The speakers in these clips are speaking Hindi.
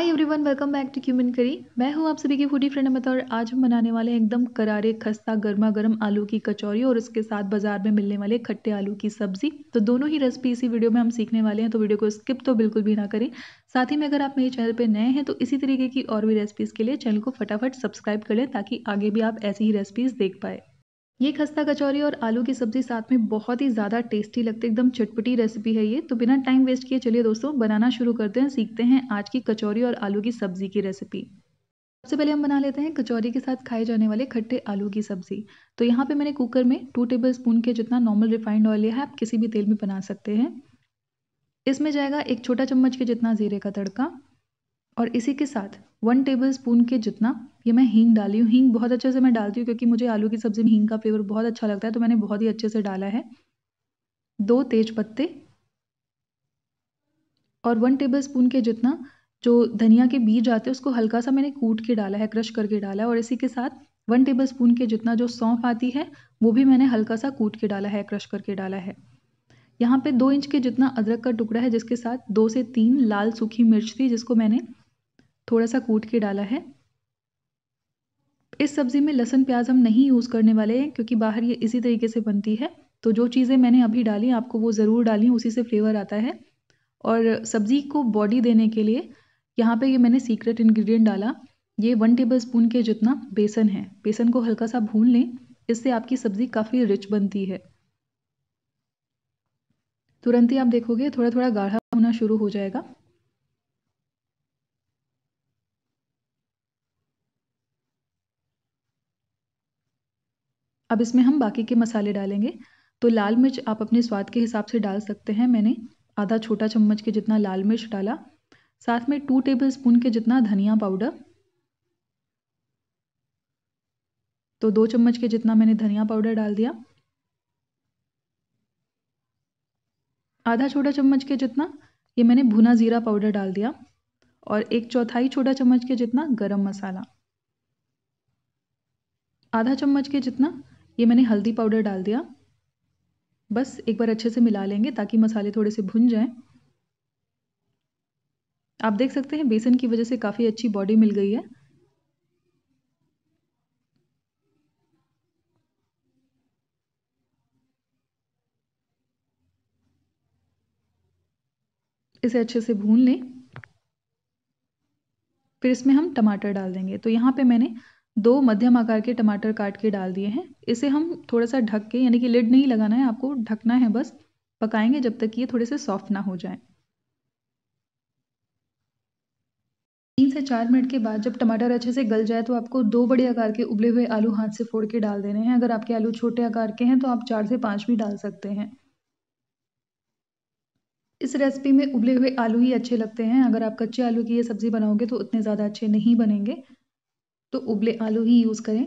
hi everyone welcome back to cumin curry मैं हूं आप सभी की फूडी फ्रेंड अमित और आज हम बनाने वाले हैं एकदम करारे खस्ता गर्मा गर्म आलू की कचौरी और उसके साथ बाजार में मिलने वाले खट्टे आलू की सब्जी तो दोनों ही रेसिपी इसी वीडियो में हम सीखने वाले हैं तो वीडियो को स्किप तो बिल्कुल भी ना करें साथ ही में अगर आप मेरे चैनल पर नए हैं तो इसी तरीके की और भी रेसिपीज़ के लिए चैनल को फटाफट सब्सक्राइब करें ताकि आगे भी आप ऐसी ही रेसिपीज़ देख पाएँ ये खस्ता कचौरी और आलू की सब्ज़ी साथ में बहुत ही ज़्यादा टेस्टी लगती है एकदम चटपटी रेसिपी है ये तो बिना टाइम वेस्ट किए चलिए दोस्तों बनाना शुरू करते हैं सीखते हैं आज की कचौरी और आलू की सब्ज़ी की रेसिपी सबसे पहले हम बना लेते हैं कचौरी के साथ खाए जाने वाले खट्टे आलू की सब्ज़ी तो यहाँ पे मैंने कुकर में टू टेबल स्पून के जितना नॉर्मल रिफाइंड ऑयल लिया है आप किसी भी तेल में बना सकते हैं इसमें जाएगा एक छोटा चम्मच के जितना ज़ीरे का तड़का और इसी के साथ वन टेबल स्पून के जितना ये मैं हींग डाली हूँ हींग बहुत अच्छे से मैं डालती हूँ क्योंकि मुझे आलू की सब्ज़ी में हींग का फ्लेवर बहुत अच्छा लगता है तो मैंने बहुत ही अच्छे से डाला है दो तेज पत्ते और वन टेबल स्पून के जितना जो धनिया के बीज आते हैं उसको हल्का सा मैंने कूट के डाला है क्रश करके डाला है और इसी के साथ वन टेबल स्पून के जितना जो सौंफ आती है वो भी मैंने हल्का सा कूट के डाला है क्रश करके डाला है यहाँ पे दो इंच के जितना अदरक का टुकड़ा है जिसके साथ दो से तीन लाल सूखी मिर्च थी जिसको मैंने थोड़ा सा कूट के डाला है इस सब्ज़ी में लहसुन प्याज हम नहीं यूज़ करने वाले हैं क्योंकि बाहर ये इसी तरीके से बनती है तो जो चीज़ें मैंने अभी डाली आपको वो ज़रूर डाली उसी से फ्लेवर आता है और सब्ज़ी को बॉडी देने के लिए यहाँ पे ये मैंने सीक्रेट इन्ग्रीडियंट डाला ये वन टेबल स्पून के जितना बेसन है बेसन को हल्का सा भून लें इससे आपकी सब्ज़ी काफ़ी रिच बनती है तुरंत ही आप देखोगे थोड़ा थोड़ा गाढ़ा होना शुरू हो जाएगा अब इसमें हम बाकी के मसाले डालेंगे तो लाल मिर्च आप अपने स्वाद के हिसाब से डाल सकते हैं मैंने आधा छोटा चम्मच के जितना लाल मिर्च डाला साथ में टू टेबल स्पून के जितना धनिया पाउडर तो दो चम्मच के जितना मैंने धनिया पाउडर डाल दिया आधा छोटा चम्मच के जितना ये मैंने भुना ज़ीरा पाउडर डाल दिया और एक चौथाई छोटा चम्मच के जितना गरम मसाला आधा चम्मच के जितना ये मैंने हल्दी पाउडर डाल दिया बस एक बार अच्छे से मिला लेंगे ताकि मसाले थोड़े से भुन जाएं आप देख सकते हैं बेसन की वजह से काफ़ी अच्छी बॉडी मिल गई है इसे अच्छे से भून लें फिर इसमें हम टमाटर डाल देंगे तो यहाँ पे मैंने दो मध्यम आकार के टमाटर काट के डाल दिए हैं इसे हम थोड़ा सा ढक के यानी कि लिड नहीं लगाना है आपको ढकना है बस पकाएंगे जब तक ये थोड़े से सॉफ्ट ना हो जाए तीन से चार मिनट के बाद जब टमाटर अच्छे से गल जाए तो आपको दो बड़े आकार के उबले हुए आलू हाथ से फोड़ के डाल देने हैं अगर आपके आलू छोटे आकार के हैं तो आप चार से पाँच भी डाल सकते हैं इस रेसिपी में उबले हुए आलू ही अच्छे लगते हैं अगर आप कच्चे आलू की ये सब्ज़ी बनाओगे तो उतने ज़्यादा अच्छे नहीं बनेंगे तो उबले आलू ही यूज़ करें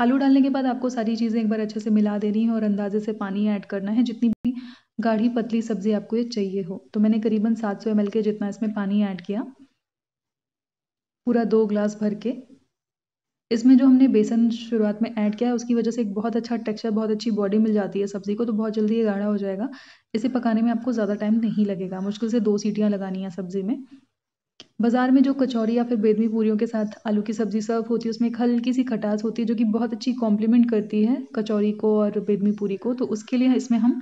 आलू डालने के बाद आपको सारी चीज़ें एक बार अच्छे से मिला देनी है और अंदाजे से पानी ऐड करना है जितनी भी गाढ़ी पतली सब्जी आपको ये चाहिए हो तो मैंने करीबन 700 सौ के जितना इसमें पानी ऐड किया पूरा दो ग्लास भर के इसमें जो हमने बेसन शुरुआत में ऐड किया है उसकी वजह से एक बहुत अच्छा टेक्सचर बहुत अच्छी बॉडी मिल जाती है सब्ज़ी को तो बहुत जल्दी ये गाढ़ा हो जाएगा इसे पकाने में आपको ज़्यादा टाइम नहीं लगेगा मुश्किल से दो सीटियाँ लगानी है सब्ज़ी में बाज़ार में जो कचौरी या फिर बेदमी पूरियों के साथ आलू की सब्ज़ी सर्व होती है उसमें एक हल्की सी खटास होती है जो कि बहुत अच्छी कॉम्प्लीमेंट करती है कचौरी को और बेदमी पूरी को तो उसके लिए इसमें हम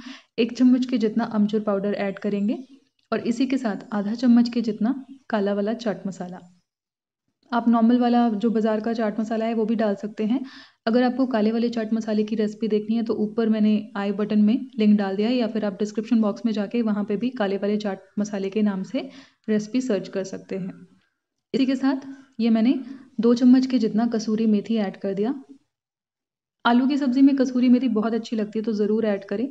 एक चम्मच के जितना अमचूर पाउडर ऐड करेंगे और इसी के साथ आधा चम्मच के जितना काला वाला चाट मसाला आप नॉर्मल वाला जो बाज़ार का चाट मसाला है वो भी डाल सकते हैं अगर आपको काले वाले चाट मसाले की रेसिपी देखनी है तो ऊपर मैंने आई बटन में लिंक डाल दिया है या फिर आप डिस्क्रिप्शन बॉक्स में जाके वहाँ पे भी काले वाले चाट मसाले के नाम से रेसिपी सर्च कर सकते हैं इसी के साथ ये मैंने दो चम्मच के जितना कसूरी मेथी ऐड कर दिया आलू की सब्ज़ी में कसूरी मेथी बहुत अच्छी लगती है तो ज़रूर ऐड करें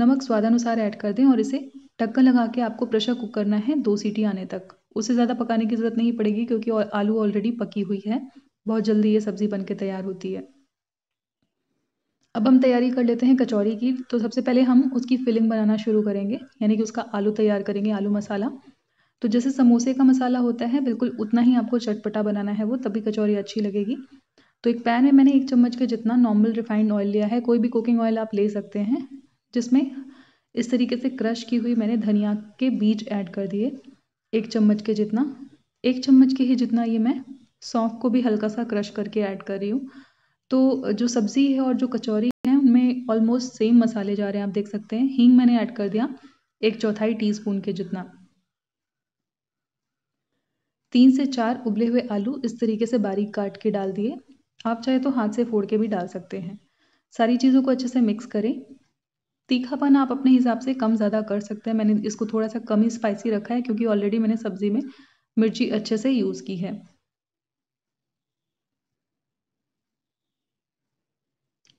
नमक स्वादानुसार ऐड कर दें और इसे ढक्कन लगा के आपको प्रेशर कुक करना है दो सीटी आने तक उसे ज़्यादा पकाने की ज़रूरत नहीं पड़ेगी क्योंकि आलू ऑलरेडी पकी हुई है बहुत जल्दी ये सब्ज़ी बन के तैयार होती है अब हम तैयारी कर लेते हैं कचौरी की तो सबसे पहले हम उसकी फिलिंग बनाना शुरू करेंगे यानी कि उसका आलू तैयार करेंगे आलू मसाला तो जैसे समोसे का मसाला होता है बिल्कुल उतना ही आपको चटपटा बनाना है वो तभी कचौरी अच्छी लगेगी तो एक पैन में मैंने एक चम्मच के जितना नॉर्मल रिफाइंड ऑयल लिया है कोई भी कुकिंग ऑयल आप ले सकते हैं जिसमें इस तरीके से क्रश की हुई मैंने धनिया के बीज ऐड कर दिए एक चम्मच के जितना एक चम्मच के ही जितना ये मैं सौंफ को भी हल्का सा क्रश करके ऐड कर रही हूँ तो जो सब्ज़ी है और जो कचौरी है उनमें ऑलमोस्ट सेम मसाले जा रहे हैं आप देख सकते हैं हींग मैंने ऐड कर दिया एक चौथाई टीस्पून के जितना तीन से चार उबले हुए आलू इस तरीके से बारीक काट के डाल दिए आप चाहे तो हाथ से फोड़ के भी डाल सकते हैं सारी चीज़ों को अच्छे से मिक्स करें तीखापन आप अपने हिसाब से कम ज़्यादा कर सकते हैं मैंने इसको थोड़ा सा कम ही स्पाइसी रखा है क्योंकि ऑलरेडी मैंने सब्ज़ी में मिर्ची अच्छे से यूज़ की है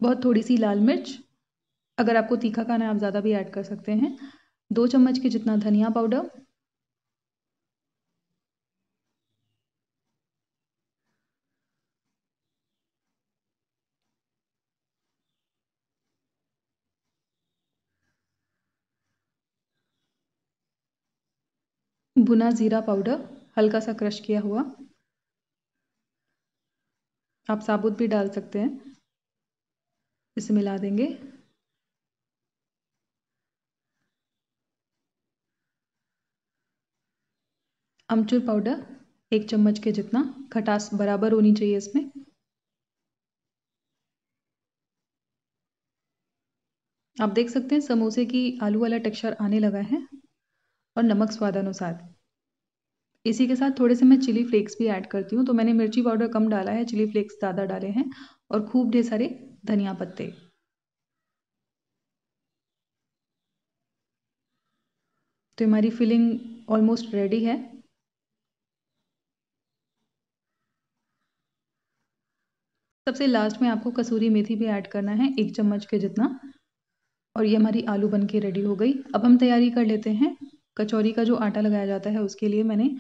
बहुत थोड़ी सी लाल मिर्च अगर आपको तीखा खाना है आप ज़्यादा भी ऐड कर सकते हैं दो चम्मच के जितना धनिया पाउडर भुना ज़ीरा पाउडर हल्का सा क्रश किया हुआ आप साबुत भी डाल सकते हैं इसे मिला देंगे अमचूर पाउडर एक चम्मच के जितना खटास बराबर होनी चाहिए इसमें आप देख सकते हैं समोसे की आलू वाला टेक्सचर आने लगा है और नमक स्वाद अनुसार इसी के साथ थोड़े से मैं चिली फ्लेक्स भी ऐड करती हूँ तो मैंने मिर्ची पाउडर कम डाला है चिली फ्लेक्स ज़्यादा डाले हैं और खूब ढेर सारे धनिया पत्ते तो हमारी फिलिंग ऑलमोस्ट रेडी है सबसे लास्ट में आपको कसूरी मेथी भी ऐड करना है एक चम्मच के जितना और ये हमारी आलू बन के रेडी हो गई अब हम तैयारी कर लेते हैं कचौरी का जो आटा लगाया जाता है उसके लिए मैंने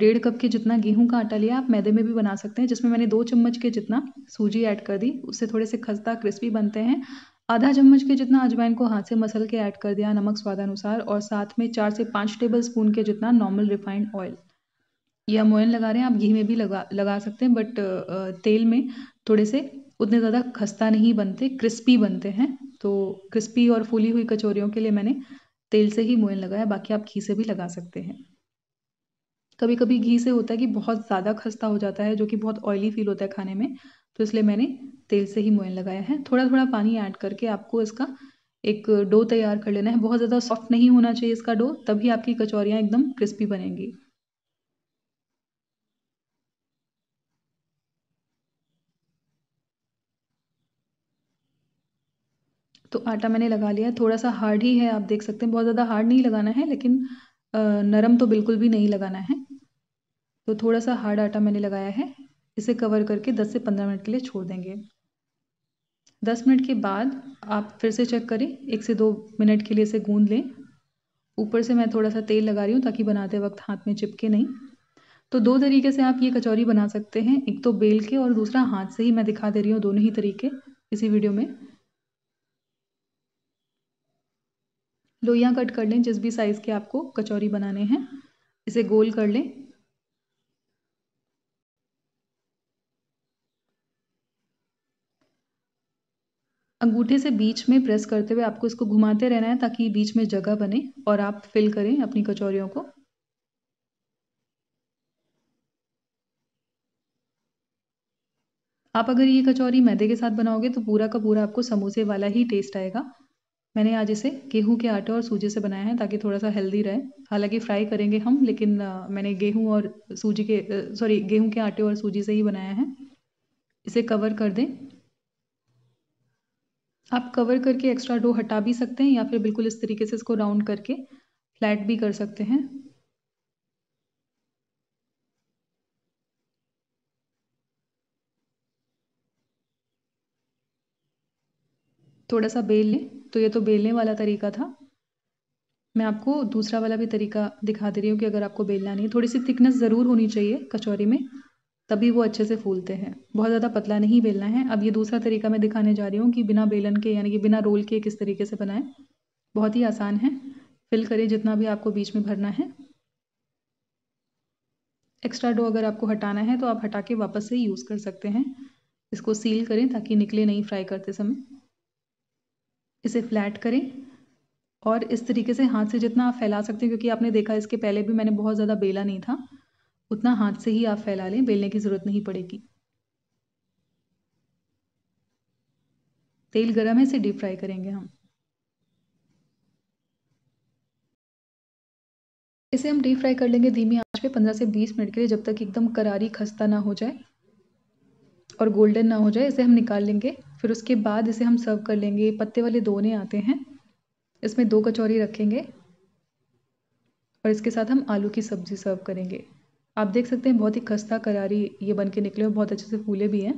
डेढ़ कप के जितना गेहूं का आटा लिया आप मैदे में भी बना सकते हैं जिसमें मैंने दो चम्मच के जितना सूजी ऐड कर दी उससे थोड़े से खस्ता क्रिस्पी बनते हैं आधा चम्मच के जितना अजवाइन को हाथ से मसल के ऐड कर दिया नमक स्वादानुसार और साथ में चार से पाँच टेबल स्पून के जितना नॉर्मल रिफाइंड ऑयल ये हम ऑयल लगा रहे हैं आप घी में भी लगा लगा सकते हैं बट तेल में थोड़े से उतने ज़्यादा खस्ता नहीं बनते क्रिस्पी बनते हैं तो क्रिस्पी और फूली हुई कचौरियों के लिए मैंने तेल से ही मोयन लगाया बाकी आप घी से भी लगा सकते हैं कभी कभी घी से होता है कि बहुत ज़्यादा खस्ता हो जाता है जो कि बहुत ऑयली फील होता है खाने में तो इसलिए मैंने तेल से ही मोयन लगाया है थोड़ा थोड़ा पानी ऐड करके आपको इसका एक डो तैयार कर लेना है बहुत ज़्यादा सॉफ्ट नहीं होना चाहिए इसका डो तभी आपकी कचौरियाँ एकदम क्रिस्पी बनेंगी तो आटा मैंने लगा लिया है थोड़ा सा हार्ड ही है आप देख सकते हैं बहुत ज़्यादा हार्ड नहीं लगाना है लेकिन नरम तो बिल्कुल भी नहीं लगाना है तो थोड़ा सा हार्ड आटा मैंने लगाया है इसे कवर करके 10 से 15 मिनट के लिए छोड़ देंगे 10 मिनट के बाद आप फिर से चेक करें एक से दो मिनट के लिए इसे गूंद लें ऊपर से मैं थोड़ा सा तेल लगा रही हूँ ताकि बनाते वक्त हाथ में चिपके नहीं तो दो तरीके से आप ये कचौरी बना सकते हैं एक तो बेल के और दूसरा हाथ से ही मैं दिखा दे रही हूँ दोनों ही तरीके इसी वीडियो में लोइयाँ कट कर लें जिस भी साइज़ के आपको कचौरी बनाने हैं इसे गोल कर लें अंगूठे से बीच में प्रेस करते हुए आपको इसको घुमाते रहना है ताकि बीच में जगह बने और आप फिल करें अपनी कचौरियों को आप अगर ये कचौरी मैदे के साथ बनाओगे तो पूरा का पूरा आपको समोसे वाला ही टेस्ट आएगा मैंने आज इसे गेहूं के आटे और सूजी से बनाया है ताकि थोड़ा सा हेल्दी रहे हालांकि फ्राई करेंगे हम लेकिन मैंने गेहूं और सूजी के सॉरी गेहूं के आटे और सूजी से ही बनाया है इसे कवर कर दें आप कवर करके एक्स्ट्रा डो हटा भी सकते हैं या फिर बिल्कुल इस तरीके से इसको राउंड करके फ्लैट भी कर सकते हैं थोड़ा सा बेल लें तो ये तो बेलने वाला तरीका था मैं आपको दूसरा वाला भी तरीका दिखा दे रही हूँ कि अगर आपको बेलना नहीं थोड़ी सी थिकनेस ज़रूर होनी चाहिए कचौरी में तभी वो अच्छे से फूलते हैं बहुत ज़्यादा पतला नहीं बेलना है अब ये दूसरा तरीका मैं दिखाने जा रही हूँ कि बिना बेलन के यानी कि बिना रोल के किस तरीके से बनाएं बहुत ही आसान है फिल करें जितना भी आपको बीच में भरना है एक्स्ट्रा डो अगर आपको हटाना है तो आप हटा के वापस से यूज़ कर सकते हैं इसको सील करें ताकि निकले नहीं फ्राई करते समय इसे फ्लैट करें और इस तरीके से हाथ से जितना आप फैला सकते हैं क्योंकि आपने देखा इसके पहले भी मैंने बहुत ज़्यादा बेला नहीं था उतना हाथ से ही आप फैला लें बेलने की ज़रूरत नहीं पड़ेगी तेल गर्म है इसे डीप फ्राई करेंगे हम इसे हम डीप फ्राई कर लेंगे धीमी आंच पे 15 से 20 मिनट के लिए जब तक एकदम करारी खस्ता ना हो जाए और गोल्डन ना हो जाए इसे हम निकाल लेंगे फिर उसके बाद इसे हम सर्व कर लेंगे पत्ते वाले दोने आते हैं इसमें दो कचौरी रखेंगे और इसके साथ हम आलू की सब्ज़ी सर्व करेंगे आप देख सकते हैं बहुत ही खस्ता करारी ये बन के निकले और बहुत अच्छे से फूले भी हैं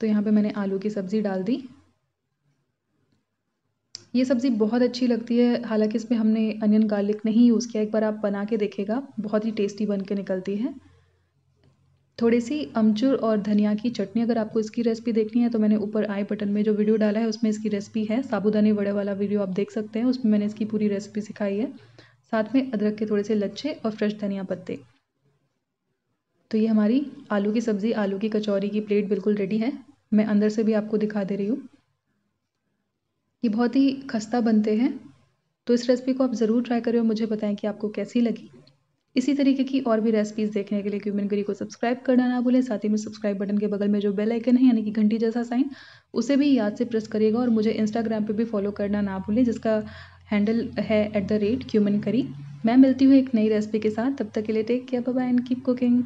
तो यहाँ पे मैंने आलू की सब्ज़ी डाल दी ये सब्ज़ी बहुत अच्छी लगती है हालांकि इसमें हमने अनियन गार्लिक नहीं यूज़ किया एक बार आप बना के देखेगा बहुत ही टेस्टी बन के निकलती है थोड़ी सी अमचूर और धनिया की चटनी अगर आपको इसकी रेसिपी देखनी है तो मैंने ऊपर आई बटन में जो वीडियो डाला है उसमें इसकी रेसिपी है साबुदाने वड़े वाला वीडियो आप देख सकते हैं उसमें मैंने इसकी पूरी रेसिपी सिखाई है साथ में अदरक के थोड़े से लच्छे और फ्रेश धनिया पत्ते तो ये हमारी आलू की सब्ज़ी आलू की कचौरी की प्लेट बिल्कुल रेडी है मैं अंदर से भी आपको दिखा दे रही हूँ ये बहुत ही खस्ता बनते हैं तो इस रेसिपी को आप ज़रूर ट्राई करें और मुझे बताएं कि आपको कैसी लगी इसी तरीके की और भी रेसिपीज़ देखने के लिए क्यूमिन करी को सब्सक्राइब करना ना भूलें साथ ही में सब्सक्राइब बटन के बगल में जो बेल आइकन है यानी कि घंटी जैसा साइन उसे भी याद से प्रेस करिएगा और मुझे इंस्टाग्राम पे भी फॉलो करना ना भूलें जिसका हैंडल है at the rate cumin curry मैं मिलती हूँ एक नई रेसिपी के साथ तब तक के लिए take care bye and keep cooking